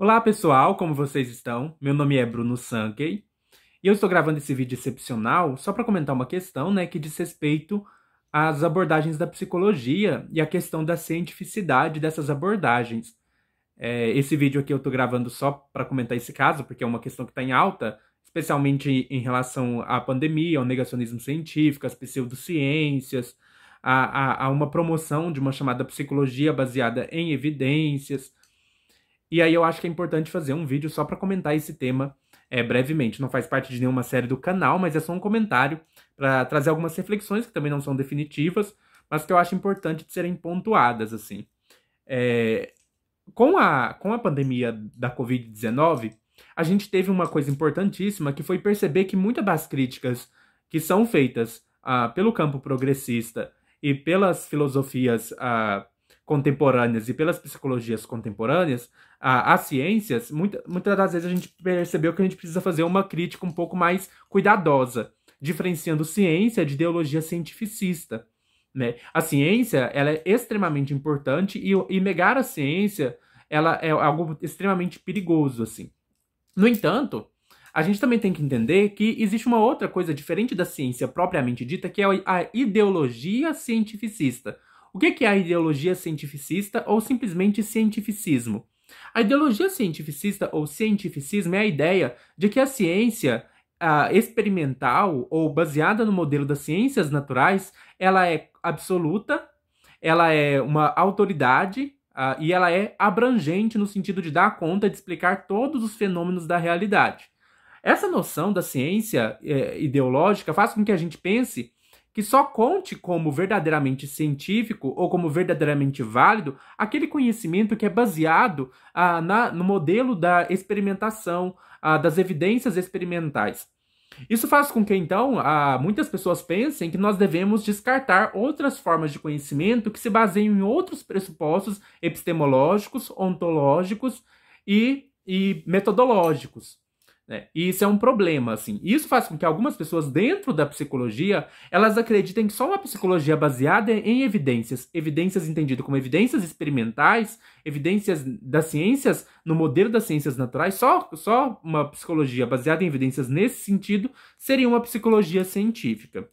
Olá pessoal, como vocês estão? Meu nome é Bruno Sankey e eu estou gravando esse vídeo excepcional só para comentar uma questão né, que diz respeito às abordagens da psicologia e à questão da cientificidade dessas abordagens. É, esse vídeo aqui eu estou gravando só para comentar esse caso, porque é uma questão que está em alta, especialmente em relação à pandemia, ao negacionismo científico, às pseudociências, a, a, a uma promoção de uma chamada psicologia baseada em evidências e aí eu acho que é importante fazer um vídeo só para comentar esse tema é, brevemente. Não faz parte de nenhuma série do canal, mas é só um comentário para trazer algumas reflexões que também não são definitivas, mas que eu acho importante de serem pontuadas assim. É, com a com a pandemia da COVID-19, a gente teve uma coisa importantíssima que foi perceber que muitas das críticas que são feitas ah, pelo campo progressista e pelas filosofias ah, contemporâneas e pelas psicologias contemporâneas as ciências, muita, muitas das vezes a gente percebeu que a gente precisa fazer uma crítica um pouco mais cuidadosa, diferenciando ciência de ideologia cientificista. Né? A ciência ela é extremamente importante e, e negar a ciência ela é algo extremamente perigoso. assim. No entanto, a gente também tem que entender que existe uma outra coisa diferente da ciência propriamente dita, que é a ideologia cientificista o que é a ideologia cientificista ou simplesmente cientificismo? A ideologia cientificista ou cientificismo é a ideia de que a ciência uh, experimental ou baseada no modelo das ciências naturais, ela é absoluta, ela é uma autoridade uh, e ela é abrangente no sentido de dar conta de explicar todos os fenômenos da realidade. Essa noção da ciência eh, ideológica faz com que a gente pense que só conte como verdadeiramente científico ou como verdadeiramente válido aquele conhecimento que é baseado ah, na, no modelo da experimentação, ah, das evidências experimentais. Isso faz com que, então, ah, muitas pessoas pensem que nós devemos descartar outras formas de conhecimento que se baseiam em outros pressupostos epistemológicos, ontológicos e, e metodológicos. Né? E isso é um problema, assim. Isso faz com que algumas pessoas dentro da psicologia, elas acreditem que só uma psicologia baseada em evidências, evidências entendido como evidências experimentais, evidências das ciências, no modelo das ciências naturais, só, só uma psicologia baseada em evidências nesse sentido seria uma psicologia científica.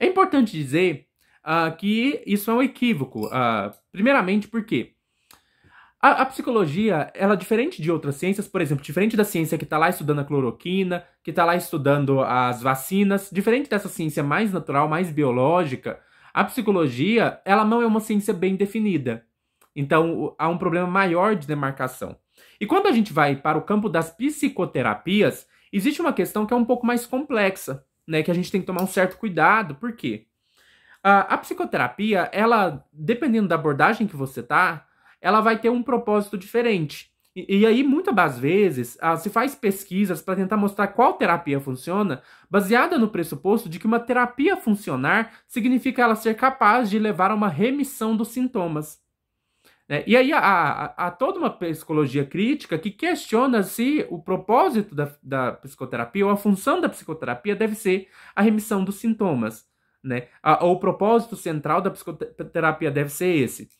É importante dizer uh, que isso é um equívoco. Uh, primeiramente, por quê? A, a, psicologia, ela é diferente de outras ciências, por exemplo, diferente da ciência que está lá estudando a cloroquina, que está lá estudando as vacinas, diferente dessa ciência mais natural, mais biológica, a psicologia, ela não é uma ciência bem definida. Então, há um problema maior de demarcação. E quando a gente vai para o campo das psicoterapias, existe uma questão que é um pouco mais complexa, né? Que a gente tem que tomar um certo cuidado. Por quê? a, a psicoterapia, ela, dependendo da abordagem que você está ela vai ter um propósito diferente. E, e aí, muitas das vezes, ah, se faz pesquisas para tentar mostrar qual terapia funciona, baseada no pressuposto de que uma terapia funcionar significa ela ser capaz de levar a uma remissão dos sintomas. É, e aí há, há, há, toda uma psicologia crítica que questiona se o propósito da, da psicoterapia ou a função da psicoterapia deve ser a remissão dos sintomas. Né? A, ou o propósito central da psicoterapia deve ser esse.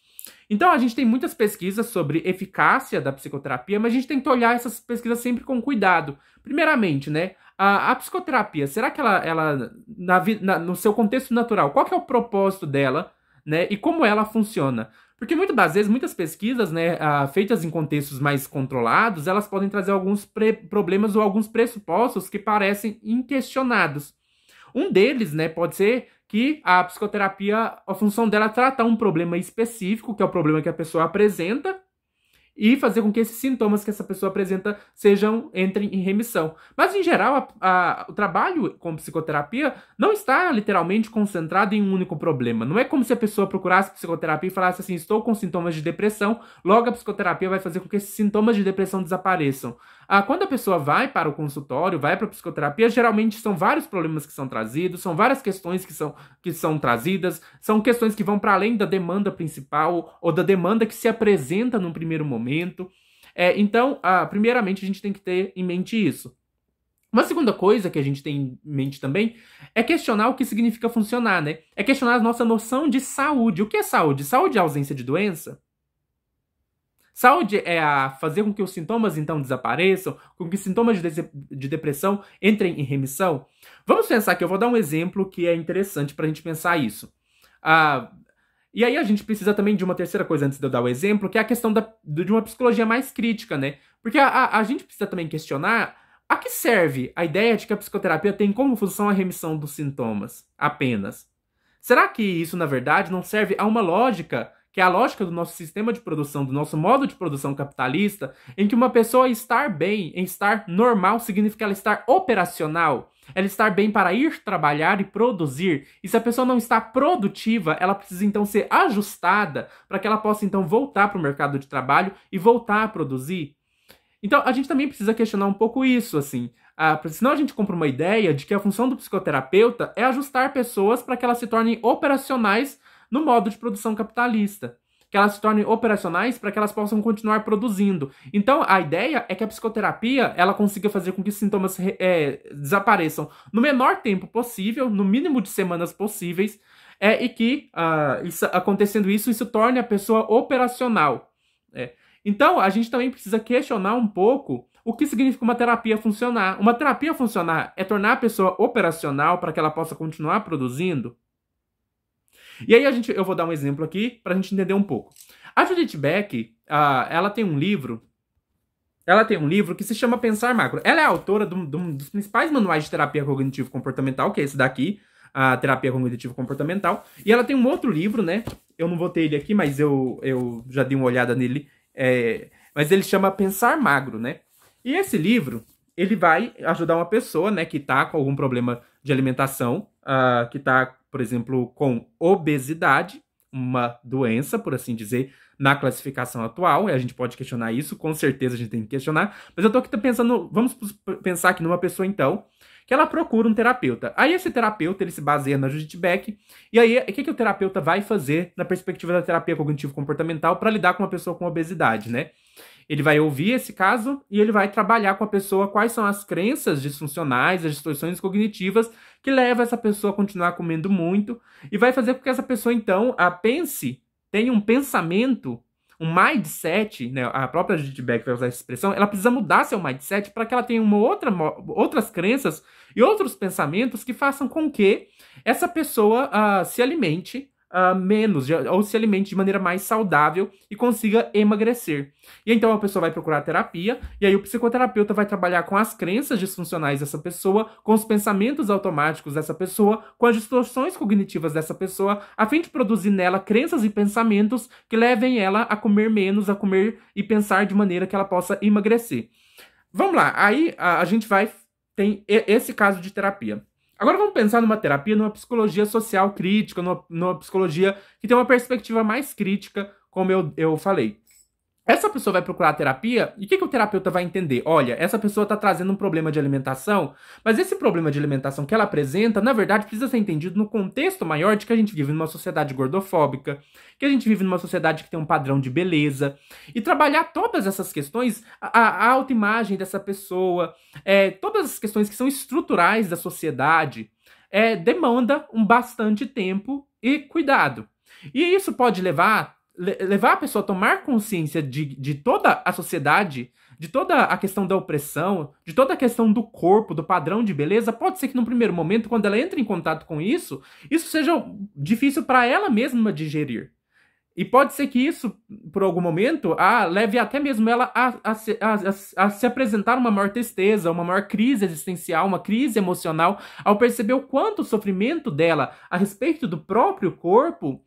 Então a gente tem muitas pesquisas sobre eficácia da psicoterapia, mas a gente tem que olhar essas pesquisas sempre com cuidado. Primeiramente, né? A, a psicoterapia, será que ela, ela na, na, no seu contexto natural, qual que é o propósito dela, né? E como ela funciona? Porque muitas das vezes, muitas pesquisas, né, uh, feitas em contextos mais controlados, elas podem trazer alguns problemas ou alguns pressupostos que parecem inquestionados. Um deles, né, pode ser que a psicoterapia, a função dela é tratar um problema específico, que é o problema que a pessoa apresenta, e fazer com que esses sintomas que essa pessoa apresenta sejam entrem em remissão. Mas em geral, a, a, o trabalho com psicoterapia não está literalmente concentrado em um único problema. Não é como se a pessoa procurasse psicoterapia e falasse assim: estou com sintomas de depressão, logo a psicoterapia vai fazer com que esses sintomas de depressão desapareçam. Ah, quando a pessoa vai para o consultório, vai para a psicoterapia, geralmente são vários problemas que são trazidos, são várias questões que são, que são trazidas, são questões que vão para além da demanda principal ou da demanda que se apresenta num primeiro momento. É, então, ah, primeiramente, a gente tem que ter em mente isso. Uma segunda coisa que a gente tem em mente também é questionar o que significa funcionar, né? É questionar a nossa noção de saúde. O que é saúde? Saúde é ausência de doença? Saúde é a fazer com que os sintomas então desapareçam, com que sintomas de depressão entrem em remissão. Vamos pensar que eu vou dar um exemplo que é interessante para a gente pensar isso. Ah, e aí a gente precisa também de uma terceira coisa antes de eu dar o exemplo, que é a questão da, de uma psicologia mais crítica, né? Porque a, a, a gente precisa também questionar a que serve a ideia de que a psicoterapia tem como função a remissão dos sintomas apenas. Será que isso, na verdade, não serve a uma lógica que é a lógica do nosso sistema de produção, do nosso modo de produção capitalista, em que uma pessoa estar bem, em estar normal, significa ela estar operacional, ela estar bem para ir trabalhar e produzir. E se a pessoa não está produtiva, ela precisa então ser ajustada para que ela possa então voltar para o mercado de trabalho e voltar a produzir. Então, a gente também precisa questionar um pouco isso, assim. Ah, senão a gente compra uma ideia de que a função do psicoterapeuta é ajustar pessoas para que elas se tornem operacionais no modo de produção capitalista que elas se tornem operacionais para que elas possam continuar produzindo. Então, a ideia é que a psicoterapia ela consiga fazer com que os sintomas é, desapareçam no menor tempo possível, no mínimo de semanas possíveis, é, e que, uh, isso, acontecendo isso, isso torne a pessoa operacional. É. Então, a gente também precisa questionar um pouco o que significa uma terapia funcionar. Uma terapia funcionar é tornar a pessoa operacional para que ela possa continuar produzindo? E aí a gente, eu vou dar um exemplo aqui para a gente entender um pouco. A Judith Beck, uh, ela tem um livro ela tem um livro que se chama Pensar Macro. Ela é autora de um, dos principais manuais de terapia cognitivo-comportamental, que é esse daqui, a terapia cognitivo-comportamental. E ela tem um outro livro, né? Eu não votei ele aqui, mas eu, eu já dei uma olhada nele. É... mas ele chama Pensar Magro, né? E esse livro, ele vai ajudar uma pessoa, né, que tá com algum problema de alimentação, uh, que tá por exemplo, com obesidade, uma doença, por assim dizer, na classificação atual, e a gente pode questionar isso, com certeza a gente tem que questionar, mas eu tô aqui pensando, vamos pensar aqui numa pessoa então, que ela procura um terapeuta. Aí esse terapeuta, ele se baseia na Judith Beck, e aí o que, que o terapeuta vai fazer na perspectiva da terapia cognitivo-comportamental para lidar com uma pessoa com obesidade, né? Ele vai ouvir esse caso e ele vai trabalhar com a pessoa quais são as crenças disfuncionais, as distorções cognitivas que leva essa pessoa a continuar comendo muito e vai fazer com que essa pessoa, então, a pense, tenha um pensamento, um mindset, né? A própria Judith Beck vai usar essa expressão, ela precisa mudar seu mindset para que ela tenha uma outra, outras crenças e outros pensamentos que façam com que essa pessoa uh, se alimente uh, menos, ou se alimente de maneira mais saudável e consiga emagrecer. E então a pessoa vai procurar terapia, e aí o psicoterapeuta vai trabalhar com as crenças disfuncionais dessa pessoa, com os pensamentos automáticos dessa pessoa, com as distorções cognitivas dessa pessoa, a fim de produzir nela crenças e pensamentos que levem ela a comer menos, a comer e pensar de maneira que ela possa emagrecer. Vamos lá, aí a, a gente vai. Tem esse caso de terapia. Agora vamos pensar numa terapia, numa psicologia social crítica, numa, numa psicologia que tem uma perspectiva mais crítica, como eu, eu falei. Essa pessoa vai procurar a terapia e o que, que o terapeuta vai entender? Olha, essa pessoa está trazendo um problema de alimentação, mas esse problema de alimentação que ela apresenta, na verdade, precisa ser entendido no contexto maior de que a gente vive numa sociedade gordofóbica, que a gente vive numa sociedade que tem um padrão de beleza. E trabalhar todas essas questões, a, a autoimagem dessa pessoa, é, todas as questões que são estruturais da sociedade, é, demanda um bastante tempo e cuidado. E isso pode levar levar a pessoa a tomar consciência de, de toda a sociedade, de toda a questão da opressão, de toda a questão do corpo, do padrão de beleza, pode ser que no primeiro momento, quando ela entra em contato com isso, isso seja difícil para ela mesma digerir. E pode ser que isso, por algum momento, a, leve até mesmo ela a, a, a, a, se apresentar uma maior tristeza, uma maior crise existencial, uma crise emocional, ao perceber o quanto o sofrimento dela a respeito do próprio corpo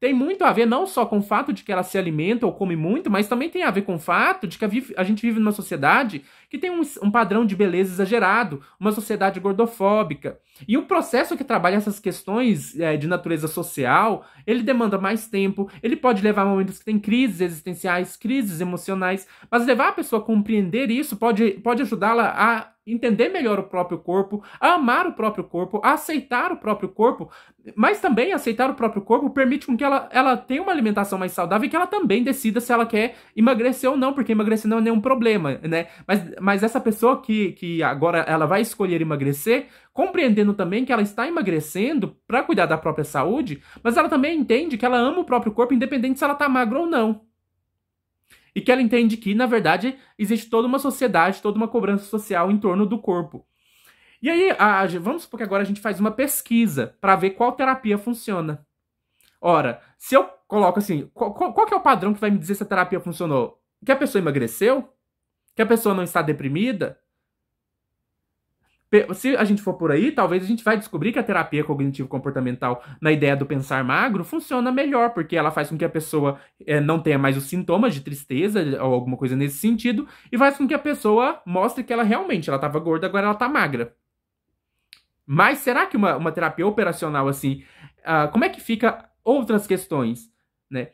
tem muito a ver não só com o fato de que ela se alimenta ou come muito, mas também tem a ver com o fato de que a, vive, a gente vive numa sociedade que tem um, um, padrão de beleza exagerado, uma sociedade gordofóbica. E o processo que trabalha essas questões é, de natureza social, ele demanda mais tempo, ele pode levar a momentos que tem crises existenciais, crises emocionais, mas levar a pessoa a compreender isso pode, pode ajudá-la a entender melhor o próprio corpo, amar o próprio corpo, aceitar o próprio corpo, mas também aceitar o próprio corpo permite com que ela, ela tenha uma alimentação mais saudável e que ela também decida se ela quer emagrecer ou não, porque emagrecer não é nenhum problema, né? Mas, mas essa pessoa que, que agora ela vai escolher emagrecer, compreendendo também que ela está emagrecendo para cuidar da própria saúde, mas ela também entende que ela ama o próprio corpo, independente se ela está magra ou não. E que ela entende que, na verdade, existe toda uma sociedade, toda uma cobrança social em torno do corpo. E aí, a, vamos supor que agora a gente faz uma pesquisa para ver qual terapia funciona. Ora, se eu coloco assim, qual, qual, que é o padrão que vai me dizer se a terapia funcionou? Que a pessoa emagreceu? Que a pessoa não está deprimida? se a gente for por aí, talvez a gente vai descobrir que a terapia cognitivo-comportamental, na ideia do pensar magro, funciona melhor, porque ela faz com que a pessoa é, não tenha mais os sintomas de tristeza eh, ou alguma coisa nesse sentido, e faz com que a pessoa mostre que ela realmente ela estava gorda, agora ela está magra. Mas será que uma, uma terapia operacional assim, uh, como é que fica outras questões, né?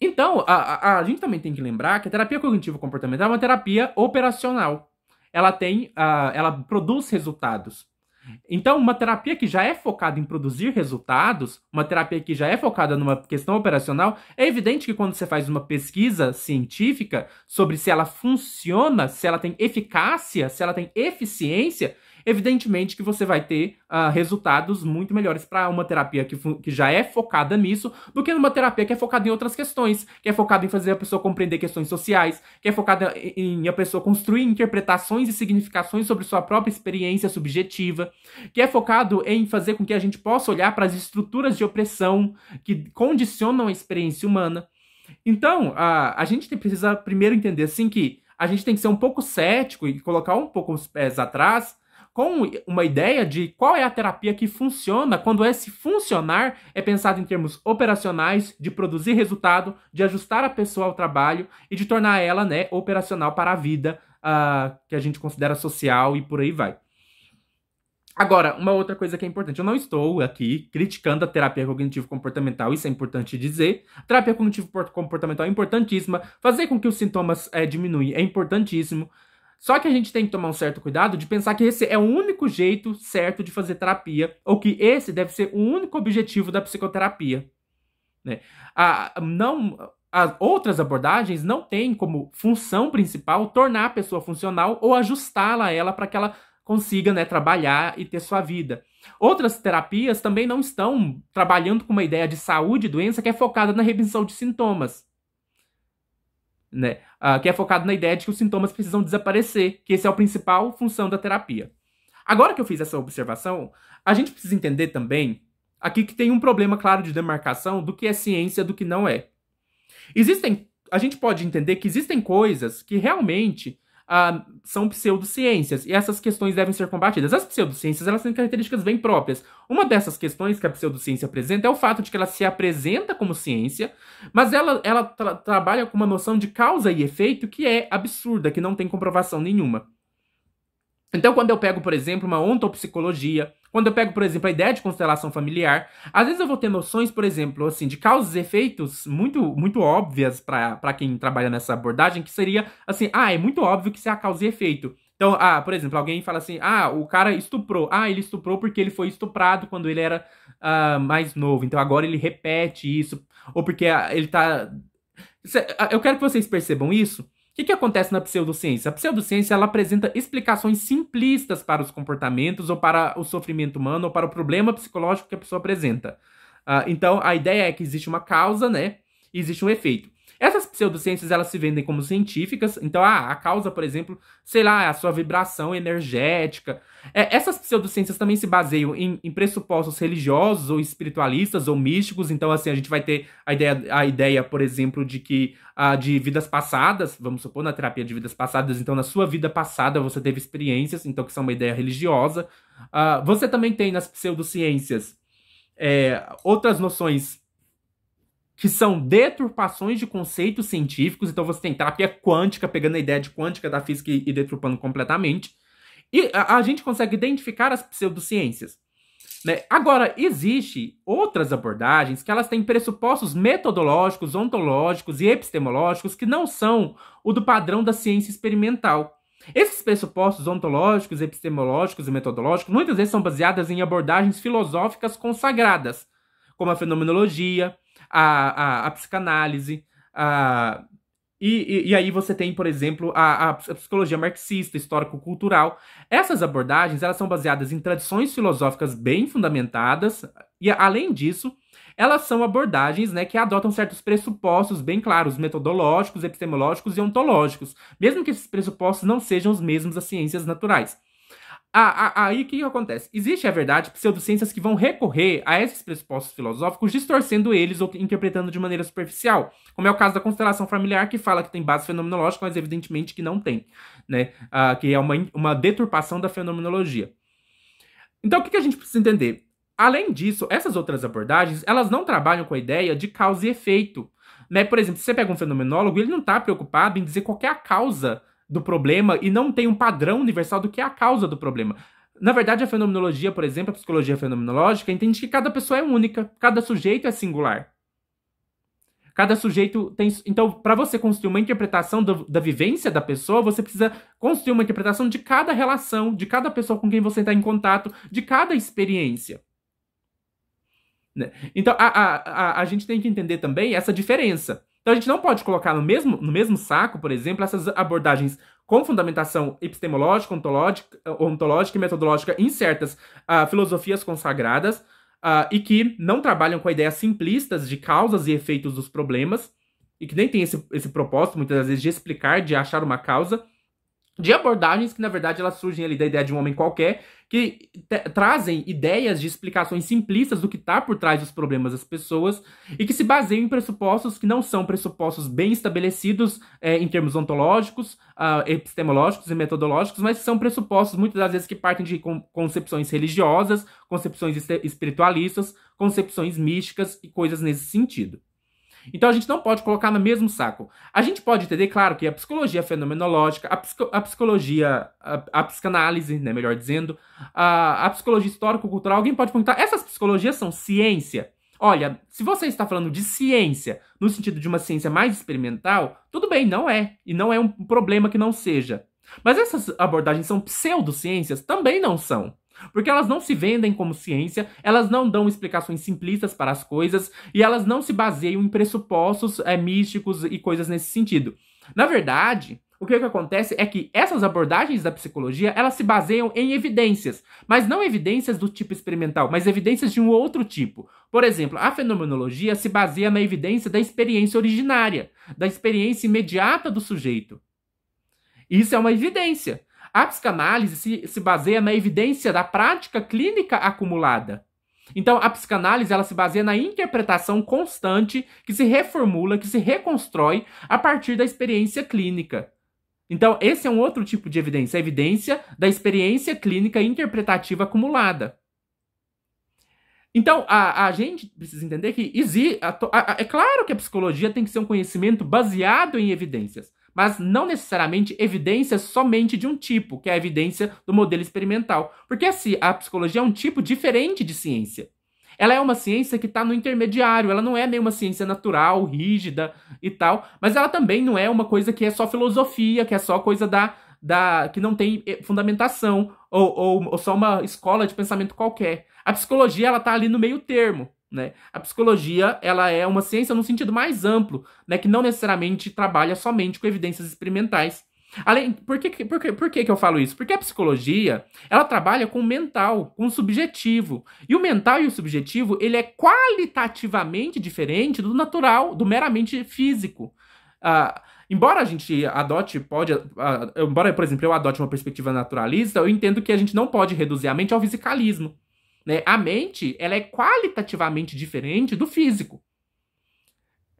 Então, a, a, a gente também tem que lembrar que a terapia cognitivo-comportamental é uma terapia operacional ela tem, uh, ela produz resultados. Então, uma terapia que já é focada em produzir resultados, uma terapia que já é focada numa questão operacional, é evidente que quando você faz uma pesquisa científica sobre se ela funciona, se ela tem eficácia, se ela tem eficiência, evidentemente que você vai ter uh, resultados muito melhores para uma terapia que, que já é focada nisso do que numa terapia que é focada em outras questões, que é focada em fazer a pessoa compreender questões sociais, que é focada em a pessoa construir interpretações e significações sobre sua própria experiência subjetiva, que é focado em fazer com que a gente possa olhar para as estruturas de opressão que condicionam a experiência humana. Então, a, a gente tem, precisa primeiro entender assim que a gente tem que ser um pouco cético e colocar um pouco os pés atrás com uma ideia de qual é a terapia que funciona quando esse funcionar é pensado em termos operacionais, de produzir resultado, de ajustar a pessoa ao trabalho e de tornar ela né, operacional para a vida uh, que a gente considera social e por aí vai. Agora, uma outra coisa que é importante, eu não estou aqui criticando a terapia cognitivo-comportamental, isso é importante dizer. A terapia cognitivo-comportamental é importantíssima, fazer com que os sintomas é, diminuem é importantíssimo, só que a gente tem que tomar um certo cuidado de pensar que esse é o único jeito certo de fazer terapia, ou que esse deve ser o único objetivo da psicoterapia. Né? A, não, as outras abordagens não têm como função principal tornar a pessoa funcional ou ajustá-la a ela para que ela consiga né, trabalhar e ter sua vida. Outras terapias também não estão trabalhando com uma ideia de saúde e doença que é focada na redução de sintomas né? Ah, que é focado na ideia de que os sintomas precisam desaparecer, que esse é a principal função da terapia. Agora que eu fiz essa observação, a gente precisa entender também aqui que tem um problema claro de demarcação do que é ciência do que não é. Existem, a gente pode entender que existem coisas que realmente ah, são pseudociências e essas questões devem ser combatidas. As pseudociências elas têm características bem próprias. Uma dessas questões que a pseudociência apresenta é o fato de que ela se apresenta como ciência, mas ela, ela tra trabalha com uma noção de causa e efeito que é absurda, que não tem comprovação nenhuma. Então, quando eu pego, por exemplo, uma ontopsicologia, quando eu pego, por exemplo, a ideia de constelação familiar, às vezes eu vou ter noções, por exemplo, assim, de causas e efeitos muito, muito óbvias para quem trabalha nessa abordagem, que seria assim, ah, é muito óbvio que isso é a causa e efeito. Então, ah, por exemplo, alguém fala assim, ah, o cara estuprou. Ah, ele estuprou porque ele foi estuprado quando ele era ah, mais novo. Então agora ele repete isso. Ou porque ah, ele tá. Ah, eu quero que vocês percebam isso o que, que acontece na pseudociência? A pseudociência ela apresenta explicações simplistas para os comportamentos ou para o sofrimento humano ou para o problema psicológico que a pessoa apresenta. Uh, então, a ideia é que existe uma causa, né? E existe um efeito. Essas pseudociências, elas se vendem como científicas. Então, ah, a causa, por exemplo, sei lá, a sua vibração energética. É, essas pseudociências também se baseiam em, em, pressupostos religiosos ou espiritualistas ou místicos. Então, assim, a gente vai ter a ideia, a ideia por exemplo, de que ah, de vidas passadas, vamos supor, na terapia de vidas passadas. Então, na sua vida passada, você teve experiências, então, que são uma ideia religiosa. Ah, você também tem nas pseudociências é, outras noções que são deturpações de conceitos científicos. Então você tem terapia quântica, pegando a ideia de quântica da física e, e deturpando completamente. E a, a, gente consegue identificar as pseudociências. Né? Agora, existem outras abordagens que elas têm pressupostos metodológicos, ontológicos e epistemológicos que não são o do padrão da ciência experimental. Esses pressupostos ontológicos, epistemológicos e metodológicos muitas vezes são baseadas em abordagens filosóficas consagradas, como a fenomenologia, a, a, a psicanálise, a, e, e, e, aí você tem, por exemplo, a, a psicologia marxista, histórico-cultural. Essas abordagens elas são baseadas em tradições filosóficas bem fundamentadas e, além disso, elas são abordagens né, que adotam certos pressupostos bem claros, metodológicos, epistemológicos e ontológicos, mesmo que esses pressupostos não sejam os mesmos das ciências naturais. Aí o que acontece? Existe, é verdade, pseudociências que vão recorrer a esses pressupostos filosóficos, distorcendo eles ou interpretando de maneira superficial, como é o caso da constelação familiar, que fala que tem base fenomenológica, mas evidentemente que não tem, né? Ah, que é uma, uma deturpação da fenomenologia. Então, o que, que a gente precisa entender? Além disso, essas outras abordagens, elas não trabalham com a ideia de causa e efeito. Né? Por exemplo, se você pega um fenomenólogo, ele não está preocupado em dizer qual é a causa do problema e não tem um padrão universal do que é a causa do problema. Na verdade, a fenomenologia, por exemplo, a psicologia fenomenológica, entende que cada pessoa é única, cada sujeito é singular. Cada sujeito tem. Então, para você construir uma interpretação do, da vivência da pessoa, você precisa construir uma interpretação de cada relação, de cada pessoa com quem você está em contato, de cada experiência. Né? Então, a, a, a, a gente tem que entender também essa diferença então a gente não pode colocar no mesmo, no mesmo saco, por exemplo, essas abordagens com fundamentação epistemológica, ontológica, ontológica e metodológica em certas uh, ah, filosofias consagradas uh, e que não trabalham com ideias simplistas de causas e efeitos dos problemas e que nem tem esse, esse propósito, muitas vezes, de explicar, de achar uma causa, de abordagens que, na verdade, elas surgem ali da ideia de um homem qualquer, que trazem ideias de explicações simplistas do que está por trás dos problemas das pessoas e que se baseiam em pressupostos que não são pressupostos bem estabelecidos é, em termos ontológicos, uh, epistemológicos e metodológicos, mas são pressupostos muitas das vezes que partem de con concepções religiosas, concepções espiritualistas, concepções místicas e coisas nesse sentido. Então a gente não pode colocar no mesmo saco. A gente pode entender, claro, que a psicologia fenomenológica, a, psico, a psicologia, a, a, psicanálise, né, melhor dizendo, a, a psicologia histórico-cultural, alguém pode perguntar, essas psicologias são ciência? Olha, se você está falando de ciência, no sentido de uma ciência mais experimental, tudo bem, não é. E não é um problema que não seja. Mas essas abordagens são pseudociências? Também não são. Porque elas não se vendem como ciência, elas não dão explicações simplistas para as coisas e elas não se baseiam em pressupostos é, místicos e coisas nesse sentido. Na verdade, o que, é que, acontece é que essas abordagens da psicologia elas se baseiam em evidências, mas não evidências do tipo experimental, mas evidências de um outro tipo. Por exemplo, a fenomenologia se baseia na evidência da experiência originária, da experiência imediata do sujeito. Isso é uma evidência. A psicanálise se, se baseia na evidência da prática clínica acumulada. Então, a psicanálise ela se baseia na interpretação constante que se reformula, que se reconstrói a partir da experiência clínica. Então, esse é um outro tipo de evidência, a evidência da experiência clínica interpretativa acumulada. Então, a, a gente precisa entender que existe. é claro que a psicologia tem que ser um conhecimento baseado em evidências mas não necessariamente evidências somente de um tipo, que é a evidência do modelo experimental. Porque assim, a psicologia é um tipo diferente de ciência. Ela é uma ciência que está no intermediário, ela não é uma ciência natural, rígida e tal, mas ela também não é uma coisa que é só filosofia, que é só coisa da. da que não tem eh, fundamentação, ou, ou, ou só uma escola de pensamento qualquer. A psicologia, ela está ali no meio termo. Né? A psicologia ela é uma ciência num sentido mais amplo, né? que não necessariamente trabalha somente com evidências experimentais. Além, por que, por, que, por que, que eu falo isso? Porque a psicologia ela trabalha com o mental, com o subjetivo. E o mental e o subjetivo ele é qualitativamente diferente do natural, do meramente físico. ah embora a gente adote, pode, ah, embora, por exemplo, eu adote uma perspectiva naturalista, eu entendo que a gente não pode reduzir a mente ao fisicalismo. Né? A mente ela é qualitativamente diferente do físico.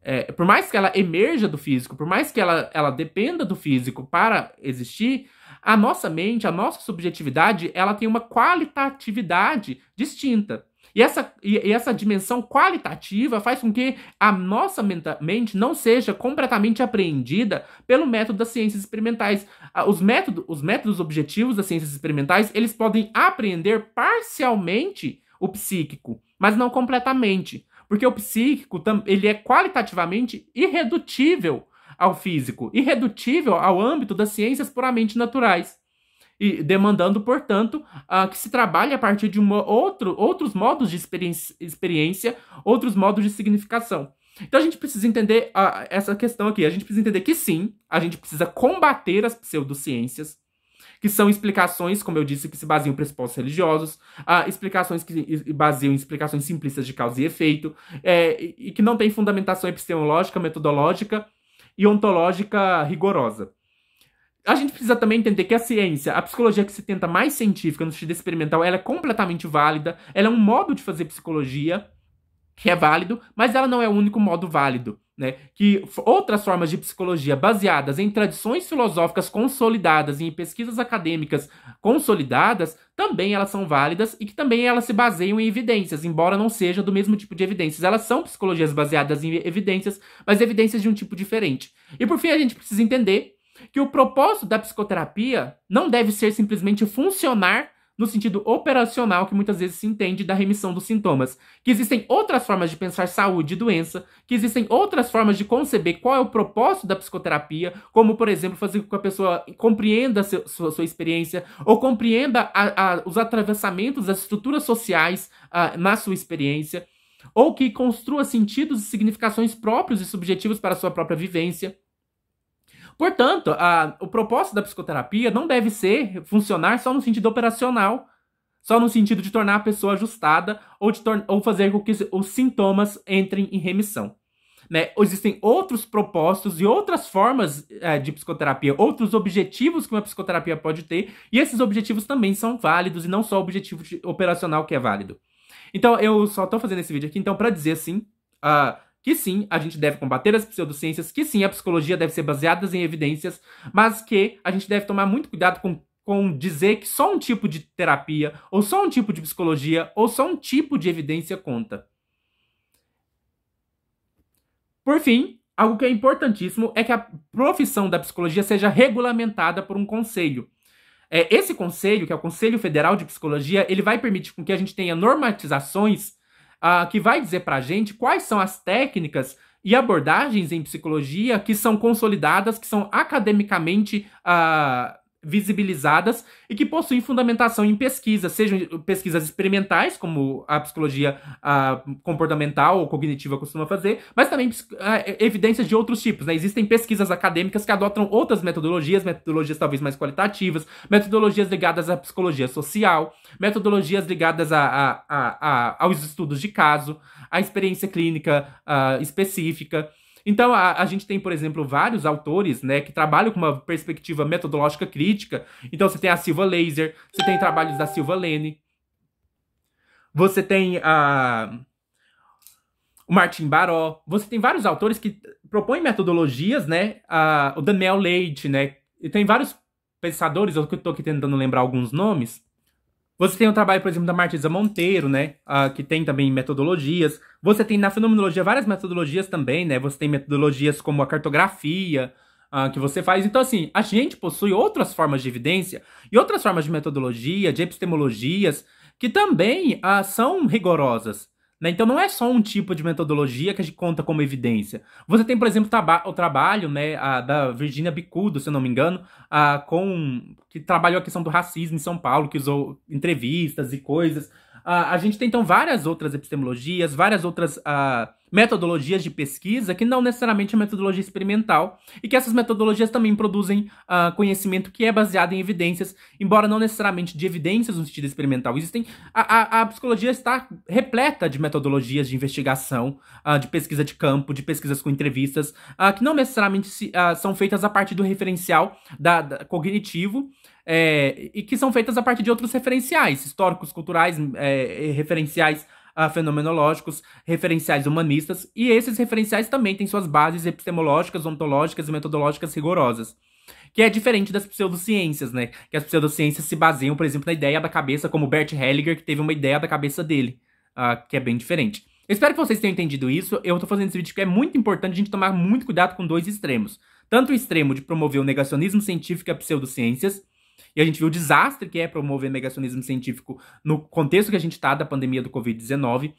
É, por mais que ela emerja do físico, por mais que ela, ela dependa do físico para existir, a nossa mente, a nossa subjetividade, ela tem uma qualitatividade distinta. E essa, e, essa dimensão qualitativa faz com que a nossa mente não seja completamente apreendida pelo método das ciências experimentais. Ah, os, método, os métodos objetivos das ciências experimentais, eles podem apreender parcialmente o psíquico, mas não completamente. Porque o psíquico ele é qualitativamente irredutível ao físico, irredutível ao âmbito das ciências puramente naturais e demandando, portanto, uh, que se trabalhe a partir de uma, outro, outros modos de experiência, experiência, outros modos de significação. Então a gente precisa entender uh, essa questão aqui. A gente precisa entender que sim, a gente precisa combater as pseudociências, que são explicações, como eu disse, que se baseiam em pressupostos religiosos, uh, explicações que baseiam em explicações simplistas de causa e efeito, é, e que não têm fundamentação epistemológica, metodológica e ontológica rigorosa a gente precisa também entender que a ciência, a psicologia que se tenta mais científica no sentido experimental, ela é completamente válida, ela é um modo de fazer psicologia que é válido, mas ela não é o único modo válido. Né? Que outras formas de psicologia baseadas em tradições filosóficas consolidadas e em pesquisas acadêmicas consolidadas também elas são válidas e que também elas se baseiam em evidências, embora não sejam do mesmo tipo de evidências. Elas são psicologias baseadas em evidências, mas evidências de um tipo diferente. E por fim, a gente precisa entender que o propósito da psicoterapia não deve ser simplesmente funcionar no sentido operacional que muitas vezes se entende da remissão dos sintomas, que existem outras formas de pensar saúde e doença, que existem outras formas de conceber qual é o propósito da psicoterapia, como, por exemplo, fazer com que a pessoa compreenda seu, sua, sua experiência ou compreenda a, a, os atravessamentos das estruturas sociais a, ah, na sua experiência, ou que construa sentidos e significações próprios e subjetivos para a sua própria vivência. Portanto, a, o propósito da psicoterapia não deve ser funcionar só no sentido operacional, só no sentido de tornar a pessoa ajustada ou, de ou fazer com que os sintomas entrem em remissão. Né? Existem outros propósitos e outras formas é, de psicoterapia, outros objetivos que uma psicoterapia pode ter, e esses objetivos também são válidos e não só o objetivo de, operacional que é válido. Então, eu só estou fazendo esse vídeo aqui, então, para dizer assim, uh, que sim, a gente deve combater as pseudociências, que sim, a psicologia deve ser baseada em evidências, mas que a gente deve tomar muito cuidado com com dizer que só um tipo de terapia, ou só um tipo de psicologia, ou só um tipo de evidência conta. Por fim, algo que é importantíssimo é que a profissão da psicologia seja regulamentada por um conselho. É, esse conselho, que é o Conselho Federal de Psicologia, ele vai permitir com que a gente tenha normatizações que vai dizer para a gente quais são as técnicas e abordagens em psicologia que são consolidadas, que são academicamente uh, visibilizadas e que possuem fundamentação em pesquisas, sejam pesquisas experimentais, como a psicologia a, comportamental ou cognitiva costuma fazer, mas também a, ah, é, evidências de outros tipos. Né? Existem pesquisas acadêmicas que adotam outras metodologias, metodologias talvez mais qualitativas, metodologias ligadas à psicologia social, metodologias ligadas a, aos estudos de caso, à experiência clínica ah, específica. Então a, a gente tem, por exemplo, vários autores né, que trabalham com uma perspectiva metodológica crítica. Então você tem a Silva Laser, você tem trabalhos da Silva Lene, você tem a o Martin Baró, você tem vários autores que propõem metodologias, né? A, o Daniel Leite, né? E tem vários pensadores, eu estou aqui tentando lembrar alguns nomes, você tem o trabalho, por exemplo, da Martisa Monteiro, né? Ah, que tem também metodologias. Você tem na fenomenologia várias metodologias também, né? Você tem metodologias como a cartografia, ah, que você faz. Então, assim, a gente possui outras formas de evidência e outras formas de metodologia, de epistemologias, que também ah, são rigorosas. Né? Então não é só um tipo de metodologia que a gente conta como evidência. Você tem, por exemplo, o trabalho né, a, da Virginia Bicudo, se eu não me engano, a, com que trabalhou a questão do racismo em São Paulo, que usou entrevistas e coisas ah, a, gente tem então várias outras epistemologias, várias outras ah, metodologias de pesquisa que não necessariamente é metodologia experimental e que essas metodologias também produzem ah, conhecimento que é baseado em evidências, embora não necessariamente de evidências no sentido experimental. Existem a, a psicologia está repleta de metodologias de investigação, de pesquisa de campo, de pesquisas com entrevistas, que não necessariamente se, são feitas a partir do referencial da, da cognitivo, é, e que são feitas a partir de outros referenciais históricos, culturais, é, referenciais a ah, fenomenológicos, referenciais humanistas, e esses referenciais também têm suas bases epistemológicas, ontológicas e metodológicas rigorosas. Que é diferente das pseudociências, né? Que as pseudociências se baseiam, por exemplo, na ideia da cabeça, como Bert Hellinger, que teve uma ideia da cabeça dele, uh, que é bem diferente. Eu espero que vocês tenham entendido isso. Eu tô fazendo esse vídeo porque é muito importante a gente tomar muito cuidado com dois extremos. Tanto o extremo de promover o negacionismo científico e a pseudociências, e a gente viu o desastre que é promover negacionismo científico no contexto que a gente está da pandemia do Covid-19.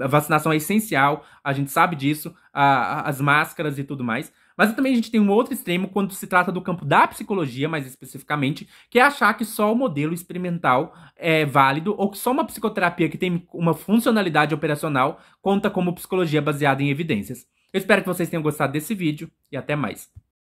A vacinação é essencial, a gente sabe disso, a, a, as máscaras e tudo mais. Mas também a gente tem um outro extremo quando se trata do campo da psicologia, mais especificamente, que é achar que só o modelo experimental é válido ou que só uma psicoterapia que tem uma funcionalidade operacional conta como psicologia baseada em evidências. Eu espero que vocês tenham gostado desse vídeo e até mais.